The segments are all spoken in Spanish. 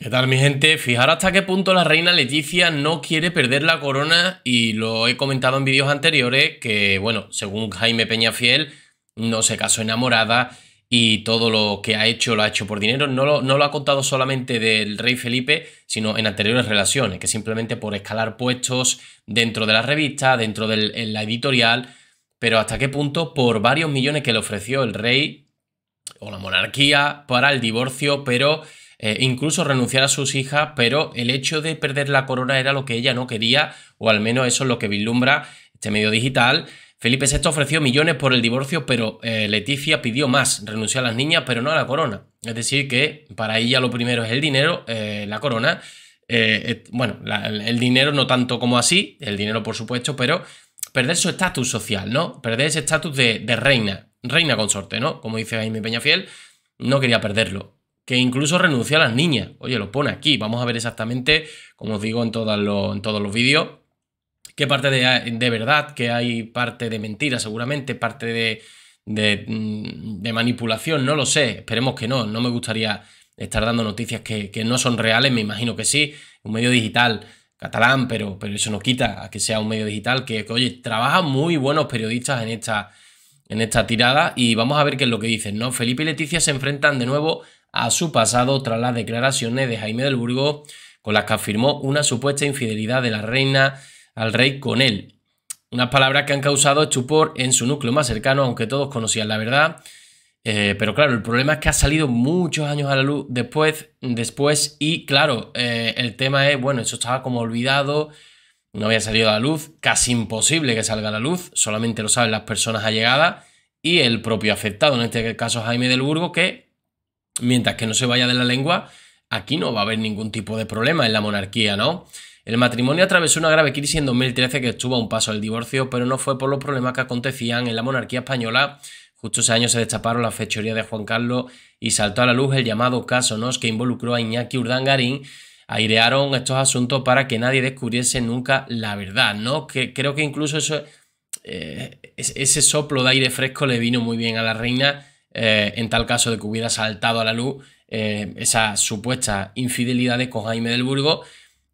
¿Qué tal mi gente? Fijar hasta qué punto la reina Leticia no quiere perder la corona y lo he comentado en vídeos anteriores que, bueno, según Jaime Peñafiel, no se casó enamorada y todo lo que ha hecho lo ha hecho por dinero. No no lo ha contado solamente del rey Felipe, sino en anteriores relaciones, que simplemente por escalar puestos dentro de la revista, dentro de la editorial, pero hasta qué punto por varios millones que le ofreció el rey o la monarquía para el divorcio, pero eh, incluso renunciar a sus hijas, pero el hecho de perder la corona era lo que ella no quería, o al menos eso es lo que vislumbra este medio digital. Felipe VI ofreció millones por el divorcio, pero eh, Leticia pidió más, renunció a las niñas, pero no a la corona. Es decir, que para ella lo primero es el dinero, eh, la corona. bueno, el dinero no tanto como así, el dinero por supuesto, pero perder su estatus social, ¿no? Perder ese estatus de, de, reina, reina consorte, ¿no? Como dice Jaime Fiel no quería perderlo que incluso renuncia a las niñas. Oye, lo pone aquí. Vamos a ver exactamente, como os digo en, en todos los vídeos, qué parte de, verdad, qué hay parte de mentira seguramente, parte mm, de, manipulación, no lo sé. Esperemos que no. No me gustaría estar dando noticias que, no son reales, me imagino que sí. Un medio digital catalán, pero, pero eso no quita a que sea un medio digital que, oye, trabajan muy buenos periodistas en esta, en esta tirada y vamos a ver qué es lo que dicen, ¿no? Felipe y Leticia se enfrentan de nuevo a su pasado tras las declaraciones de Jaime del Burgo con las que afirmó una supuesta infidelidad de la reina al rey con él. Unas palabras que han causado estupor en su núcleo más cercano, aunque todos conocían la verdad. Eh, pero claro, el problema es que ha salido muchos años a la luz después, después y claro, eh, el tema es, bueno, eso estaba como olvidado, no había salido a la luz, casi imposible que salga a la luz, solamente lo saben las personas allegadas y el propio afectado, en este caso Jaime del Burgo, que Mientras que no se vaya de la lengua, aquí no va a haber ningún tipo de problema en la monarquía, ¿no? El matrimonio atravesó una grave crisis en 2013 que estuvo a un paso del divorcio, pero no fue por los problemas que acontecían en la monarquía española. Justo ese año se destaparon las fechorías de Juan Carlos y saltó a la luz el llamado caso no que involucró a Iñaki Urdangarín. Airearon estos asuntos para que nadie descubriese nunca la verdad, ¿no? Que creo que incluso eh, ese soplo de aire fresco le vino muy bien a la reina eh, en tal caso de que hubiera saltado a la luz eh, esas supuestas infidelidades con Jaime del Burgo.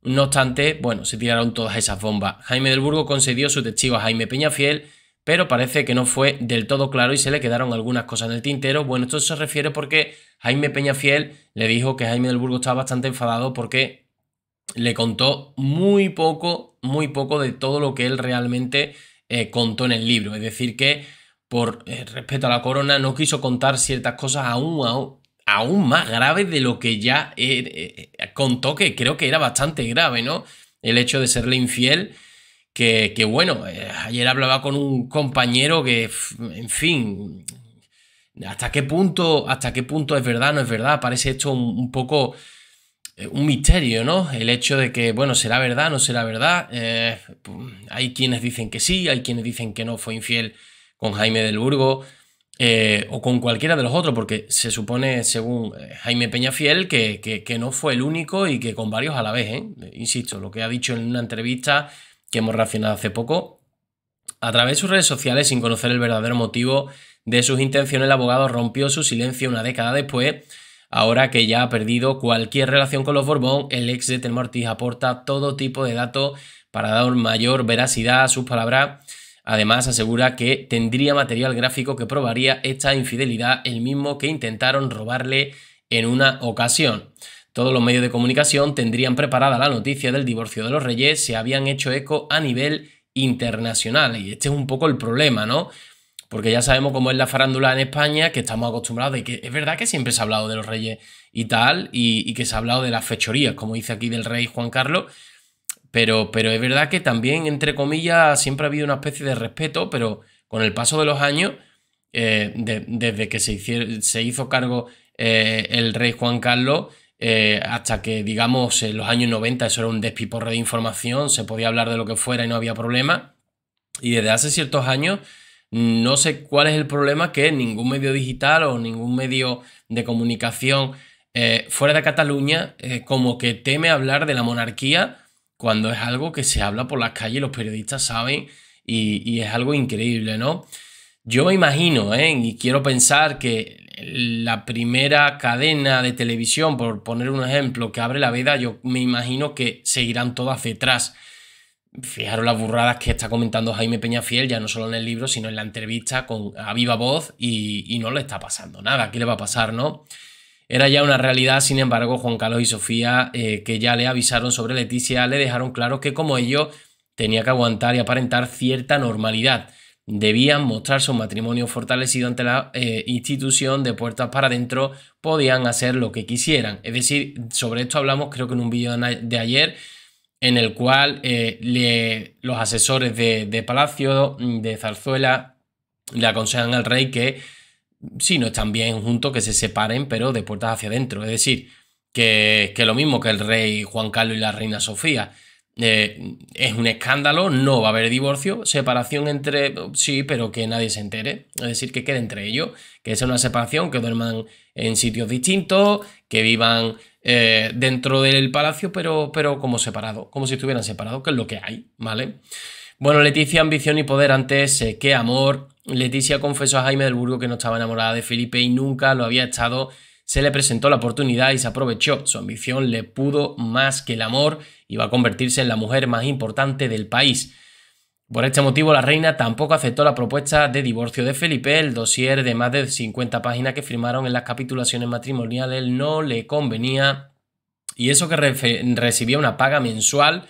No obstante, bueno, se tiraron todas esas bombas. Jaime del Burgo concedió su testigo a Jaime Peñafiel, pero parece que no fue del todo claro y se le quedaron algunas cosas en el tintero. Bueno, esto se refiere porque Jaime Peñafiel le dijo que Jaime del Burgo estaba bastante enfadado porque le contó muy poco, muy poco de todo lo que él realmente eh, contó en el libro. Es decir, que por eh, respeto a la corona, no quiso contar ciertas cosas aún, aún, más graves de lo que ya eh, eh, contó, que creo que era bastante grave, ¿no? El hecho de serle infiel, que, bueno, ayer hablaba con un compañero que, en fin, ¿hasta qué punto, hasta qué punto es verdad, no es verdad? Parece esto un, poco un misterio, ¿no? El hecho de que, bueno, será verdad, no será verdad. hay quienes dicen que sí, hay quienes dicen que no fue infiel con Jaime del Burgo eh, o con cualquiera de los otros, porque se supone, según eh, Jaime Peñafiel, que, que, no fue el único y que con varios a la vez, ¿eh? insisto, lo que ha dicho en una entrevista que hemos reaccionado hace poco, a través de sus redes sociales, sin conocer el verdadero motivo de sus intenciones, el abogado rompió su silencio una década después. Ahora que ya ha perdido cualquier relación con los Borbón, el ex de Telmo aporta todo tipo de datos para dar mayor veracidad a sus palabras Además, asegura que tendría material gráfico que probaría esta infidelidad, el mismo que intentaron robarle en una ocasión. Todos los medios de comunicación tendrían preparada la noticia del divorcio de los reyes, se habían hecho eco a nivel internacional. Y este es un poco el problema, ¿no? Porque ya sabemos cómo es la farándula en España, que estamos acostumbrados de que es verdad que siempre se ha hablado de los reyes y tal, y, y que se ha hablado de las fechorías, como dice aquí del rey Juan Carlos, pero, es verdad que también, entre comillas, siempre ha habido una especie de respeto, pero con el paso de los años, eh, desde que se, se hizo cargo eh, el rey Juan Carlos, eh, hasta que, digamos, en los años 90 eso era un despiporre de información, se podía hablar de lo que fuera y no había problema. Y desde hace ciertos años, no sé cuál es el problema que ningún medio digital o ningún medio de comunicación fuera de Cataluña como que teme hablar de la monarquía cuando es algo que se habla por las calles, los periodistas saben y, es algo increíble, ¿no? Yo me imagino, ¿eh? y quiero pensar que la primera cadena de televisión, por poner un ejemplo, que abre la veda, yo me imagino que seguirán todas detrás. Fijaros las burradas que está comentando Jaime Peña Fiel, ya no solo en el libro, sino en la entrevista con a viva voz, y, y no le está pasando nada. ¿Qué le va a pasar, no? Era ya una realidad, sin embargo, Juan Carlos y Sofía, eh, que ya le avisaron sobre Leticia, le dejaron claro que como ellos tenía que aguantar y aparentar cierta normalidad. Debían mostrar su matrimonio fortalecido ante la eh, institución, de puertas para adentro, podían hacer lo que quisieran. Es decir, sobre esto hablamos creo que en un vídeo de ayer, en el cual eh, le, los asesores de, de Palacio, mm, de Zarzuela, le aconsejan al rey que si no están bien juntos, que se separen, pero de puertas hacia adentro. Es decir, que, que, lo mismo que el rey Juan Carlos y la reina Sofía. Eh, es un escándalo, no va a haber divorcio, separación entre sí, pero que nadie se entere, es decir, que quede entre ellos, que sea una separación, que duerman en sitios distintos, que vivan eh, dentro del palacio, pero, pero como separados, como si estuvieran separados, que es lo que hay, ¿vale? Bueno, Leticia, ambición y poder antes, eh, que amor. Leticia confesó a Jaime del Burgo que no estaba enamorada de Felipe y nunca lo había estado. Se le presentó la oportunidad y se aprovechó. Su ambición le pudo más que el amor y va a convertirse en la mujer más importante del país. Por este motivo, la reina tampoco aceptó la propuesta de divorcio de Felipe. El dossier de más de 50 páginas que firmaron en las capitulaciones matrimoniales no le convenía. Y eso que recibía una paga mensual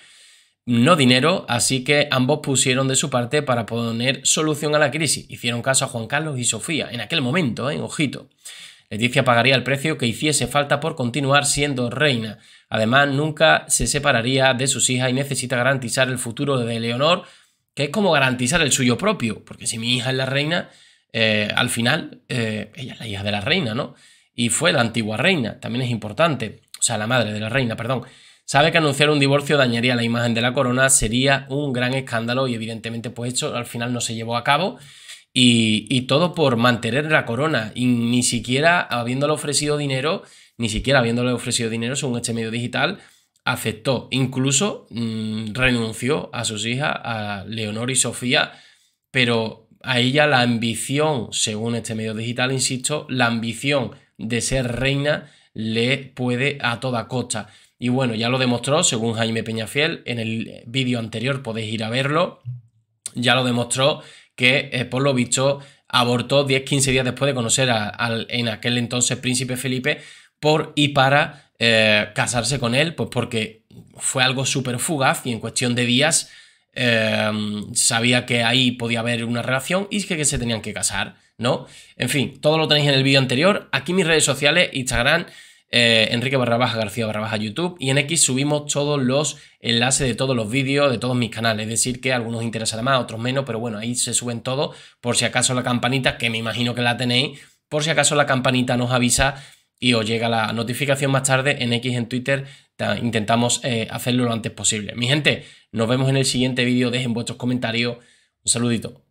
no dinero, así que ambos pusieron de su parte para poner solución a la crisis. Hicieron caso a Juan Carlos y Sofía, en aquel momento, ¿eh? en ojito. Leticia pagaría el precio que hiciese falta por continuar siendo reina. Además, nunca se separaría de sus hijas y necesita garantizar el futuro de Leonor, que es como garantizar el suyo propio, porque si mi hija es la reina, eh, al final eh, ella es la hija de la reina, ¿no? Y fue la antigua reina, también es importante, o sea, la madre de la reina, perdón. Sabe que anunciar un divorcio dañaría la imagen de la corona, sería un gran escándalo y evidentemente pues esto al final no se llevó a cabo. Y, todo por mantener la corona, y ni siquiera habiéndole ofrecido dinero, ni siquiera habiéndole ofrecido dinero, según este medio digital, aceptó, incluso mm, renunció a sus hijas, a Leonor y Sofía, pero a ella la ambición, según este medio digital, insisto, la ambición de ser reina le puede a toda costa. Y bueno, ya lo demostró, según Jaime Peñafiel, en el vídeo anterior podéis ir a verlo, ya lo demostró que eh, por lo visto abortó 10-15 días después de conocer a, al en aquel entonces príncipe Felipe por y para eh, casarse con él, pues porque fue algo súper fugaz y en cuestión de días eh, sabía que ahí podía haber una relación y que, que se tenían que casar, ¿no? En fin, todo lo tenéis en el vídeo anterior, aquí mis redes sociales, Instagram, eh, Enrique barra baja García barra YouTube y en X subimos todos los enlaces de todos los vídeos de todos mis canales, es decir que algunos interesan más, otros menos, pero bueno, ahí se suben todos por si acaso la campanita, que me imagino que la tenéis, por si acaso la campanita nos avisa y os llega la notificación más tarde en X en Twitter, intentamos eh, hacerlo lo antes posible. Mi gente, nos vemos en el siguiente vídeo, dejen vuestros comentarios, un saludito.